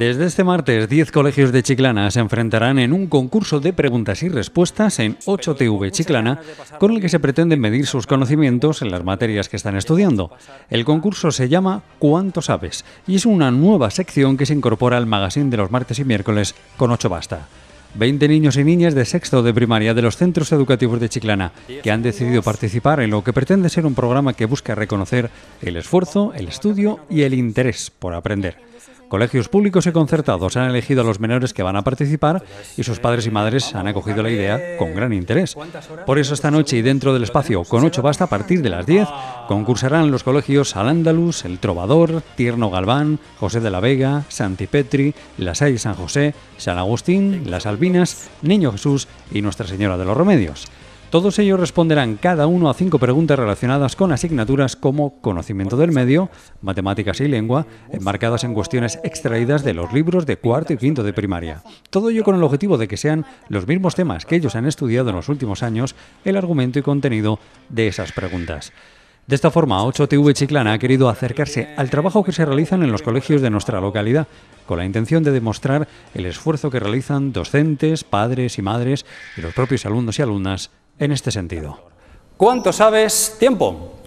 Desde este martes, 10 colegios de Chiclana se enfrentarán en un concurso de preguntas y respuestas en 8TV Chiclana, con el que se pretende medir sus conocimientos en las materias que están estudiando. El concurso se llama ¿Cuánto sabes? y es una nueva sección que se incorpora al magazine de los martes y miércoles con 8 Basta. 20 niños y niñas de sexto de primaria de los centros educativos de Chiclana que han decidido participar en lo que pretende ser un programa que busca reconocer el esfuerzo, el estudio y el interés por aprender. Colegios públicos y concertados han elegido a los menores que van a participar y sus padres y madres han acogido la idea con gran interés. Por eso esta noche y dentro del espacio con ocho basta a partir de las 10 concursarán los colegios Al Ándalus, El Trovador, Tierno Galván, José de la Vega, Santipetri, La Salle San José, San Agustín, Las Albinas, Niño Jesús y Nuestra Señora de los Remedios. Todos ellos responderán cada uno a cinco preguntas relacionadas con asignaturas como conocimiento del medio, matemáticas y lengua, enmarcadas en cuestiones extraídas de los libros de cuarto y quinto de primaria. Todo ello con el objetivo de que sean los mismos temas que ellos han estudiado en los últimos años el argumento y contenido de esas preguntas. De esta forma, 8TV Chiclana ha querido acercarse al trabajo que se realizan en los colegios de nuestra localidad, con la intención de demostrar el esfuerzo que realizan docentes, padres y madres y los propios alumnos y alumnas en este sentido. ¿Cuánto sabes? Tiempo.